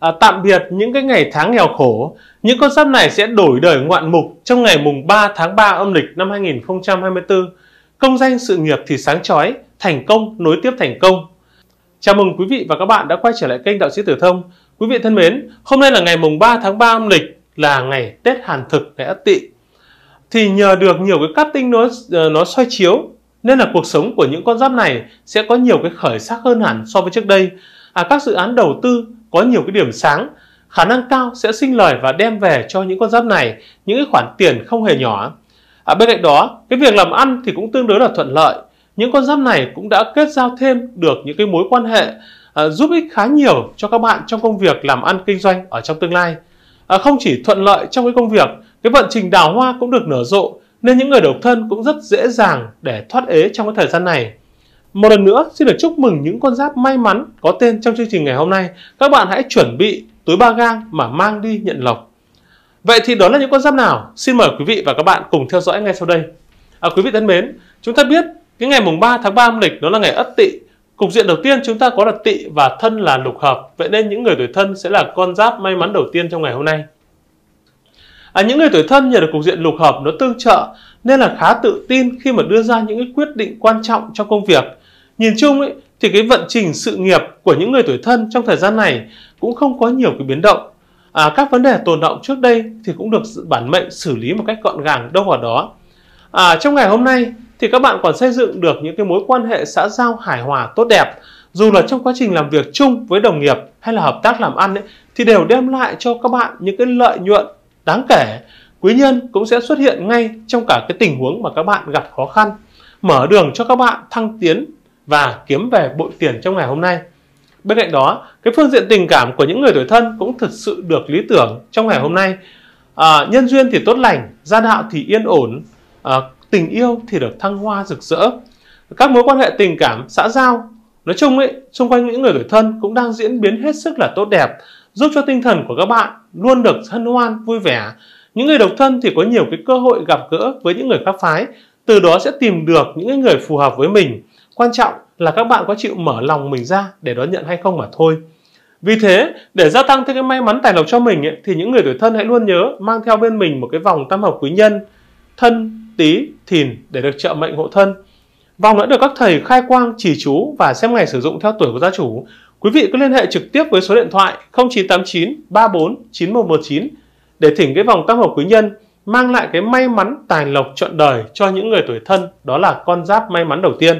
à, tạm biệt những cái ngày tháng nghèo khổ, những con giáp này sẽ đổi đời ngoạn mục trong ngày mùng 3 tháng 3 âm lịch năm 2024. Công danh sự nghiệp thì sáng chói, thành công nối tiếp thành công. Chào mừng quý vị và các bạn đã quay trở lại kênh Đạo sĩ Tử Thông. Quý vị thân mến, hôm nay là ngày mùng 3 tháng 3 âm lịch là ngày Tết Hàn Thực ngày Ất Tỵ. Thì nhờ được nhiều cái cát tinh nó ờ, nó soi chiếu nên là cuộc sống của những con giáp này sẽ có nhiều cái khởi sắc hơn hẳn so với trước đây à, các dự án đầu tư có nhiều cái điểm sáng khả năng cao sẽ sinh lời và đem về cho những con giáp này những cái khoản tiền không hề nhỏ. À, bên cạnh đó, cái việc làm ăn thì cũng tương đối là thuận lợi. Những con giáp này cũng đã kết giao thêm được những cái mối quan hệ à, giúp ích khá nhiều cho các bạn trong công việc làm ăn kinh doanh ở trong tương lai. À, không chỉ thuận lợi trong cái công việc, cái vận trình đào hoa cũng được nở rộ nên những người độc thân cũng rất dễ dàng để thoát ế trong cái thời gian này. Một lần nữa xin được chúc mừng những con giáp may mắn có tên trong chương trình ngày hôm nay. Các bạn hãy chuẩn bị túi ba gang mà mang đi nhận lộc. Vậy thì đó là những con giáp nào? Xin mời quý vị và các bạn cùng theo dõi ngay sau đây. À, quý vị thân mến, chúng ta biết cái ngày mùng 3 tháng 3 âm lịch đó là ngày Ất Tỵ. Cục diện đầu tiên chúng ta có là Tỵ và Thân là lục hợp. Vậy nên những người tuổi Thân sẽ là con giáp may mắn đầu tiên trong ngày hôm nay. À, những người tuổi thân nhờ được cục diện lục hợp nó tương trợ nên là khá tự tin khi mà đưa ra những quyết định quan trọng trong công việc Nhìn chung ấy, thì cái vận trình sự nghiệp của những người tuổi thân trong thời gian này cũng không có nhiều cái biến động. À, các vấn đề tồn động trước đây thì cũng được bản mệnh xử lý một cách gọn gàng đâu vào đó. À, trong ngày hôm nay thì các bạn còn xây dựng được những cái mối quan hệ xã giao hài hòa tốt đẹp dù là trong quá trình làm việc chung với đồng nghiệp hay là hợp tác làm ăn ấy, thì đều đem lại cho các bạn những cái lợi nhuận đáng kể quý nhân cũng sẽ xuất hiện ngay trong cả cái tình huống mà các bạn gặp khó khăn mở đường cho các bạn thăng tiến và kiếm về bội tiền trong ngày hôm nay. Bên cạnh đó, cái phương diện tình cảm của những người tuổi thân cũng thực sự được lý tưởng trong ngày hôm nay. À, nhân duyên thì tốt lành, gia đạo thì yên ổn, à, tình yêu thì được thăng hoa rực rỡ. Các mối quan hệ tình cảm, xã giao, nói chung ấy, xung quanh những người tuổi thân cũng đang diễn biến hết sức là tốt đẹp, giúp cho tinh thần của các bạn luôn được hân hoan, vui vẻ. Những người độc thân thì có nhiều cái cơ hội gặp gỡ với những người khác phái, từ đó sẽ tìm được những người phù hợp với mình quan trọng là các bạn có chịu mở lòng mình ra để đón nhận hay không mà thôi vì thế để gia tăng thêm cái may mắn tài lộc cho mình ấy, thì những người tuổi thân hãy luôn nhớ mang theo bên mình một cái vòng tam hợp quý nhân thân tý thìn để được trợ mệnh hộ thân vòng đã được các thầy khai quang chỉ chú và xem ngày sử dụng theo tuổi của gia chủ quý vị cứ liên hệ trực tiếp với số điện thoại 0989 34 9119 để thỉnh cái vòng tam hợp quý nhân mang lại cái may mắn tài lộc trọn đời cho những người tuổi thân đó là con giáp may mắn đầu tiên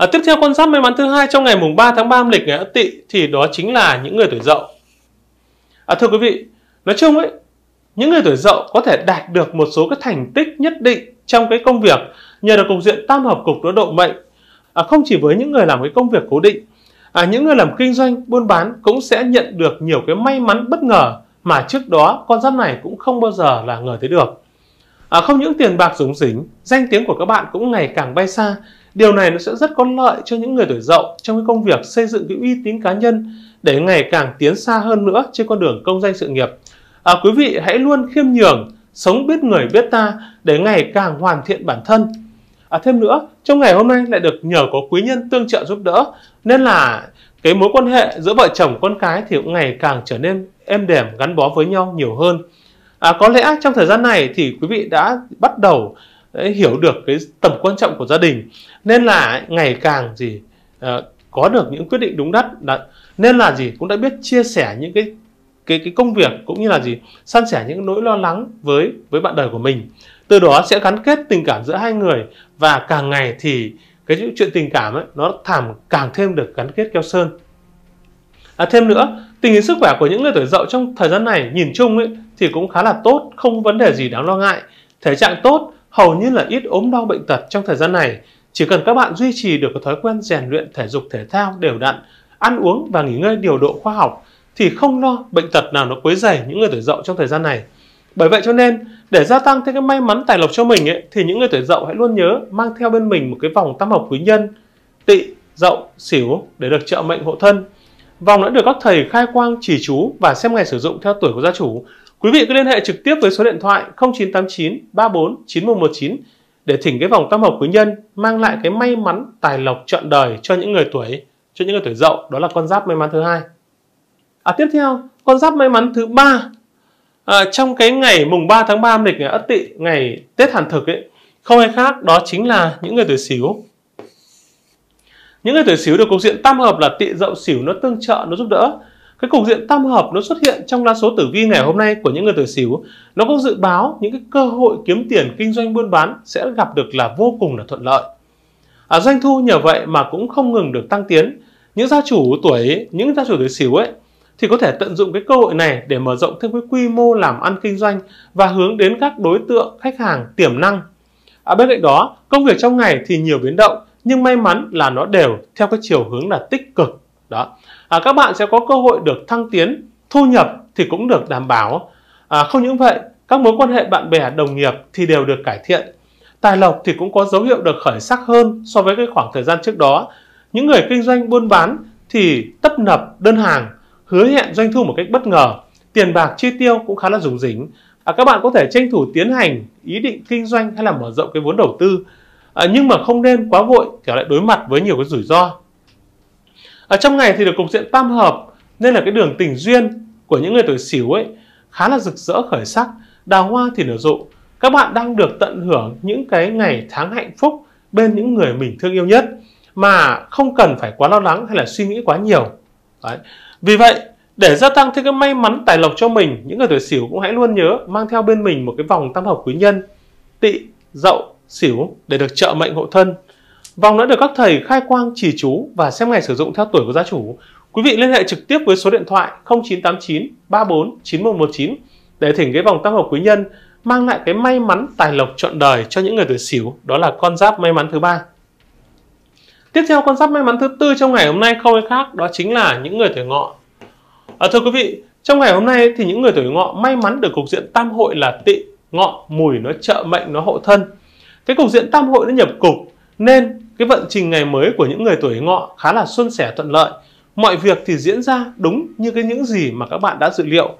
À, tiếp theo con giáp may mắn thứ hai trong ngày mùng 3 tháng 3 âm lịch ngày Ất Tỵ thì đó chính là những người tuổi Dậu. À, thưa quý vị, nói chung ấy, những người tuổi Dậu có thể đạt được một số cái thành tích nhất định trong cái công việc nhờ được cục diện tam hợp cục đối độ mệnh. À, không chỉ với những người làm cái công việc cố định, à, những người làm kinh doanh buôn bán cũng sẽ nhận được nhiều cái may mắn bất ngờ mà trước đó con giáp này cũng không bao giờ là ngờ tới được. À, không những tiền bạc rủng rỉnh, danh tiếng của các bạn cũng ngày càng bay xa Điều này nó sẽ rất có lợi cho những người tuổi dậu trong cái công việc xây dựng cái uy tín cá nhân để ngày càng tiến xa hơn nữa trên con đường công danh sự nghiệp. À, quý vị hãy luôn khiêm nhường, sống biết người biết ta để ngày càng hoàn thiện bản thân. À, thêm nữa, trong ngày hôm nay lại được nhờ có quý nhân tương trợ giúp đỡ nên là cái mối quan hệ giữa vợ chồng con cái thì cũng ngày càng trở nên êm đềm gắn bó với nhau nhiều hơn. À, có lẽ trong thời gian này thì quý vị đã bắt đầu hiểu được cái tầm quan trọng của gia đình nên là ngày càng gì ờ, có được những quyết định đúng đắn nên là gì cũng đã biết chia sẻ những cái cái cái công việc cũng như là gì san sẻ những nỗi lo lắng với với bạn đời của mình từ đó sẽ gắn kết tình cảm giữa hai người và càng ngày thì cái chuyện tình cảm ấy nó thảm càng thêm được gắn kết keo sơn à, thêm nữa tình hình sức khỏe của những người tuổi dậu trong thời gian này nhìn chung ấy thì cũng khá là tốt không vấn đề gì đáng lo ngại thể trạng tốt hầu như là ít ốm đau bệnh tật trong thời gian này. Chỉ cần các bạn duy trì được thói quen rèn luyện thể dục thể thao đều đặn, ăn uống và nghỉ ngơi điều độ khoa học thì không lo bệnh tật nào nó quấy rầy những người tuổi dậu trong thời gian này. Bởi vậy cho nên để gia tăng thêm cái may mắn tài lộc cho mình ấy, thì những người tuổi dậu hãy luôn nhớ mang theo bên mình một cái vòng tam hợp quý nhân tỵ, dậu, xỉu để được trợ mệnh hộ thân. Vòng đã được các thầy khai quang chỉ chú và xem ngày sử dụng theo tuổi của gia chủ. Quý vị cứ liên hệ trực tiếp với số điện thoại 0989 34 9119 để thỉnh cái vòng tam hợp quý nhân mang lại cái may mắn tài lộc trọn đời cho những người tuổi cho những người tuổi dậu đó là con giáp may mắn thứ hai à tiếp theo con giáp may mắn thứ ba à, trong cái ngày mùng 3 tháng 3 âm lịch ngày ất tỵ ngày tết hàn thực ấy không ai khác đó chính là những người tuổi xíu những người tuổi xíu được cục diện tam hợp là tỵ dậu xỉu nó tương trợ nó giúp đỡ cái cục diện tam hợp nó xuất hiện trong lá số tử vi ngày ừ. hôm nay của những người tuổi sửu nó cũng dự báo những cái cơ hội kiếm tiền kinh doanh buôn bán sẽ gặp được là vô cùng là thuận lợi à, doanh thu nhờ vậy mà cũng không ngừng được tăng tiến những gia chủ tuổi những gia chủ tuổi sửu ấy thì có thể tận dụng cái cơ hội này để mở rộng thêm cái quy mô làm ăn kinh doanh và hướng đến các đối tượng khách hàng tiềm năng à, bên cạnh đó công việc trong ngày thì nhiều biến động nhưng may mắn là nó đều theo cái chiều hướng là tích cực đó à, các bạn sẽ có cơ hội được thăng tiến, thu nhập thì cũng được đảm bảo. À, không những vậy, các mối quan hệ bạn bè, đồng nghiệp thì đều được cải thiện. Tài lộc thì cũng có dấu hiệu được khởi sắc hơn so với cái khoảng thời gian trước đó. Những người kinh doanh buôn bán thì tấp nập đơn hàng, hứa hẹn doanh thu một cách bất ngờ, tiền bạc chi tiêu cũng khá là rủng rỉnh. À, các bạn có thể tranh thủ tiến hành ý định kinh doanh hay là mở rộng cái vốn đầu tư à, nhưng mà không nên quá vội trở lại đối mặt với nhiều cái rủi ro ở trong ngày thì được cục diện tam hợp nên là cái đường tình duyên của những người tuổi sửu ấy khá là rực rỡ khởi sắc đào hoa thì nở rộ các bạn đang được tận hưởng những cái ngày tháng hạnh phúc bên những người mình thương yêu nhất mà không cần phải quá lo lắng hay là suy nghĩ quá nhiều Đấy. vì vậy để gia tăng thêm cái may mắn tài lộc cho mình những người tuổi sửu cũng hãy luôn nhớ mang theo bên mình một cái vòng tam hợp quý nhân tị dậu sửu để được trợ mệnh hộ thân Vòng đã được các thầy khai quang chỉ chú và xem ngày sử dụng theo tuổi của gia chủ. Quý vị liên hệ trực tiếp với số điện thoại 0989 34 9119 để thỉnh cái vòng tam hợp quý nhân mang lại cái may mắn tài lộc trọn đời cho những người tuổi Sửu, đó là con giáp may mắn thứ ba. Tiếp theo con giáp may mắn thứ tư trong ngày hôm nay không ai khác đó chính là những người tuổi Ngọ. À, thưa quý vị, trong ngày hôm nay thì những người tuổi Ngọ may mắn được cục diện tam hội là Tị, Ngọ, Mùi nó trợ mệnh nó hộ thân. Cái cục diện tam hội nó nhập cục nên cái vận trình ngày mới của những người tuổi ngọ khá là suôn sẻ thuận lợi. Mọi việc thì diễn ra đúng như cái những gì mà các bạn đã dự liệu.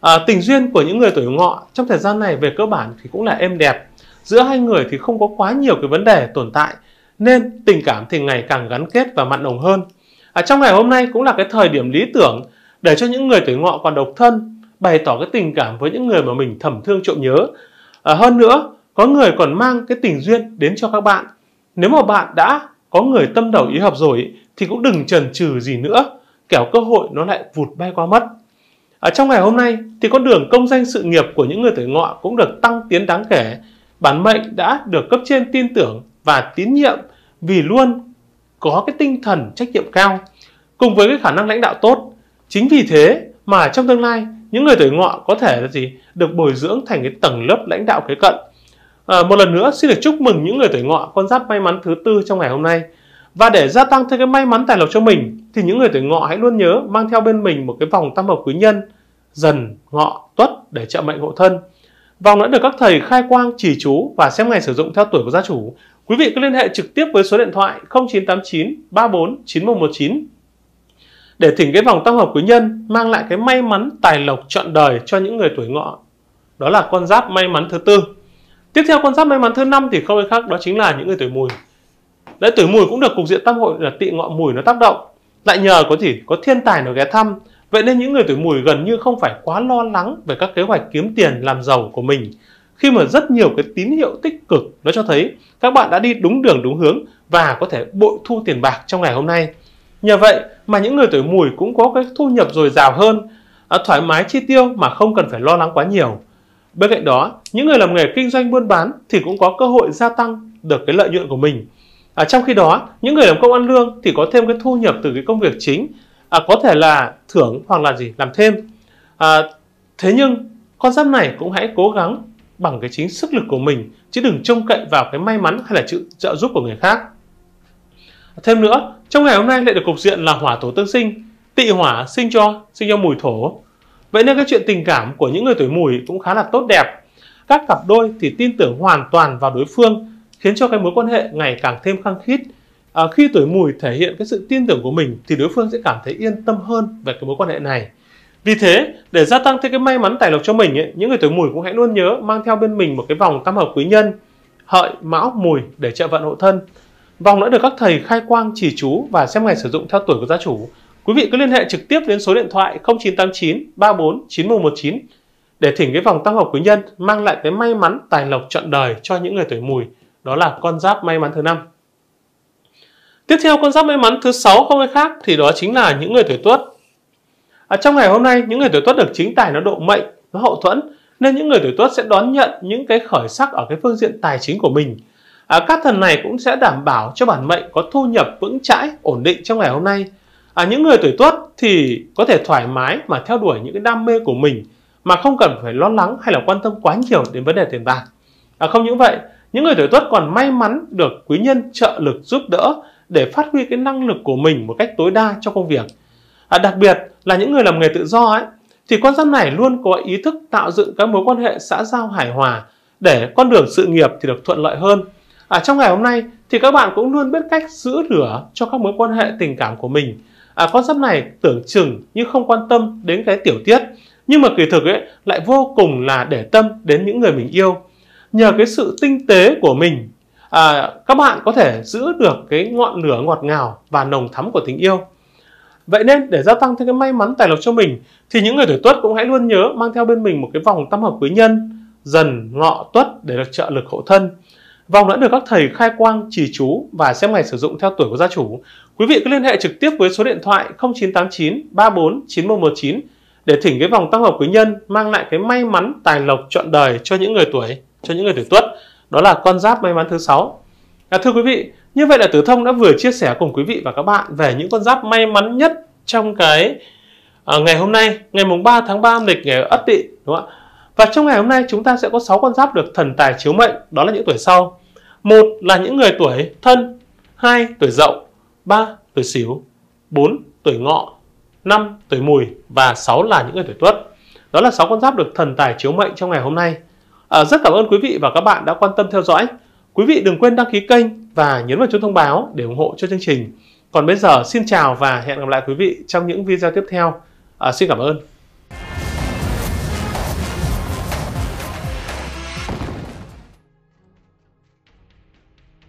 À, tình duyên của những người tuổi ngọ trong thời gian này về cơ bản thì cũng là êm đẹp. Giữa hai người thì không có quá nhiều cái vấn đề tồn tại nên tình cảm thì ngày càng gắn kết và mặn nồng hơn. À, trong ngày hôm nay cũng là cái thời điểm lý tưởng để cho những người tuổi ngọ còn độc thân bày tỏ cái tình cảm với những người mà mình thầm thương trộm nhớ. À, hơn nữa, có người còn mang cái tình duyên đến cho các bạn nếu mà bạn đã có người tâm đầu ý hợp rồi thì cũng đừng chần chừ gì nữa, kẻo cơ hội nó lại vụt bay qua mất. Ở trong ngày hôm nay thì con đường công danh sự nghiệp của những người tuổi ngọ cũng được tăng tiến đáng kể. Bản mệnh đã được cấp trên tin tưởng và tín nhiệm vì luôn có cái tinh thần trách nhiệm cao cùng với cái khả năng lãnh đạo tốt. Chính vì thế mà trong tương lai những người tuổi ngọ có thể là gì được bồi dưỡng thành cái tầng lớp lãnh đạo kế cận À, một lần nữa xin được chúc mừng những người tuổi ngọ con giáp may mắn thứ tư trong ngày hôm nay. Và để gia tăng thêm cái may mắn tài lộc cho mình thì những người tuổi ngọ hãy luôn nhớ mang theo bên mình một cái vòng tam hợp quý nhân dần ngọ tuất để trợ mệnh hộ thân. Vòng đã được các thầy khai quang chỉ chú và xem ngày sử dụng theo tuổi của gia chủ. Quý vị cứ liên hệ trực tiếp với số điện thoại 0989 34 9119 để thỉnh cái vòng tam hợp quý nhân mang lại cái may mắn tài lộc trọn đời cho những người tuổi ngọ. Đó là con giáp may mắn thứ tư. Tiếp theo con giáp may mắn thứ năm thì không ai khác đó chính là những người tuổi mùi. Đấy tuổi mùi cũng được cục diện tam hội là tị ngọ mùi nó tác động. Lại nhờ có gì có thiên tài nó ghé thăm. Vậy nên những người tuổi mùi gần như không phải quá lo lắng về các kế hoạch kiếm tiền làm giàu của mình. Khi mà rất nhiều cái tín hiệu tích cực nó cho thấy các bạn đã đi đúng đường đúng hướng và có thể bội thu tiền bạc trong ngày hôm nay. Nhờ vậy mà những người tuổi mùi cũng có cái thu nhập dồi dào hơn, à, thoải mái chi tiêu mà không cần phải lo lắng quá nhiều. Bên cạnh đó, những người làm nghề kinh doanh buôn bán thì cũng có cơ hội gia tăng được cái lợi nhuận của mình. À, trong khi đó, những người làm công ăn lương thì có thêm cái thu nhập từ cái công việc chính, à, có thể là thưởng hoặc là gì làm thêm. À, thế nhưng con giáp này cũng hãy cố gắng bằng cái chính sức lực của mình chứ đừng trông cậy vào cái may mắn hay là sự trợ giúp của người khác. Thêm nữa, trong ngày hôm nay lại được cục diện là hỏa thổ tương sinh, tị hỏa sinh cho sinh cho mùi thổ Vậy nên cái chuyện tình cảm của những người tuổi mùi cũng khá là tốt đẹp. Các cặp đôi thì tin tưởng hoàn toàn vào đối phương, khiến cho cái mối quan hệ ngày càng thêm khăng khít. À, khi tuổi mùi thể hiện cái sự tin tưởng của mình thì đối phương sẽ cảm thấy yên tâm hơn về cái mối quan hệ này. Vì thế, để gia tăng thêm cái may mắn tài lộc cho mình, ấy, những người tuổi mùi cũng hãy luôn nhớ mang theo bên mình một cái vòng tam hợp quý nhân, hợi, mão, mùi để trợ vận hộ thân. Vòng đã được các thầy khai quang, chỉ chú và xem ngày sử dụng theo tuổi của gia chủ. Quý vị cứ liên hệ trực tiếp đến số điện thoại 0989 34 9119 để thỉnh cái vòng tăng hợp quý nhân mang lại cái may mắn tài lộc trọn đời cho những người tuổi mùi, đó là con giáp may mắn thứ năm. Tiếp theo con giáp may mắn thứ sáu không ai khác thì đó chính là những người tuổi Tuất. À, trong ngày hôm nay những người tuổi Tuất được chính tài nó độ mệnh, nó hậu thuẫn nên những người tuổi Tuất sẽ đón nhận những cái khởi sắc ở cái phương diện tài chính của mình. À, các thần này cũng sẽ đảm bảo cho bản mệnh có thu nhập vững chãi, ổn định trong ngày hôm nay à, những người tuổi tuất thì có thể thoải mái mà theo đuổi những cái đam mê của mình mà không cần phải lo lắng hay là quan tâm quá nhiều đến vấn đề tiền bạc à, không những vậy những người tuổi tuất còn may mắn được quý nhân trợ lực giúp đỡ để phát huy cái năng lực của mình một cách tối đa cho công việc à, đặc biệt là những người làm nghề tự do ấy thì con giáp này luôn có ý thức tạo dựng các mối quan hệ xã giao hài hòa để con đường sự nghiệp thì được thuận lợi hơn à, trong ngày hôm nay thì các bạn cũng luôn biết cách giữ lửa cho các mối quan hệ tình cảm của mình à, concept này tưởng chừng như không quan tâm đến cái tiểu tiết nhưng mà kỳ thực ấy lại vô cùng là để tâm đến những người mình yêu nhờ cái sự tinh tế của mình à, các bạn có thể giữ được cái ngọn lửa ngọt ngào và nồng thắm của tình yêu vậy nên để gia tăng thêm cái may mắn tài lộc cho mình thì những người tuổi tuất cũng hãy luôn nhớ mang theo bên mình một cái vòng tam hợp quý nhân dần ngọ tuất để được trợ lực hộ thân Vòng đã được các thầy khai quang chỉ chú và xem ngày sử dụng theo tuổi của gia chủ. Quý vị cứ liên hệ trực tiếp với số điện thoại 0989 34 9119 để thỉnh cái vòng tăng hợp quý nhân mang lại cái may mắn tài lộc trọn đời cho những người tuổi cho những người tuổi tuất đó là con giáp may mắn thứ sáu à, thưa quý vị như vậy là tử thông đã vừa chia sẻ cùng quý vị và các bạn về những con giáp may mắn nhất trong cái à, ngày hôm nay ngày mùng 3 tháng 3 âm lịch ngày ất tỵ đúng không ạ và trong ngày hôm nay chúng ta sẽ có 6 con giáp được thần tài chiếu mệnh, đó là những tuổi sau. Một là những người tuổi thân, hai tuổi dậu, ba tuổi xíu bốn tuổi ngọ, năm tuổi mùi và sáu là những người tuổi tuất. Đó là 6 con giáp được thần tài chiếu mệnh trong ngày hôm nay. À, rất cảm ơn quý vị và các bạn đã quan tâm theo dõi. Quý vị đừng quên đăng ký kênh và nhấn vào chuông thông báo để ủng hộ cho chương trình. Còn bây giờ xin chào và hẹn gặp lại quý vị trong những video tiếp theo. À, xin cảm ơn.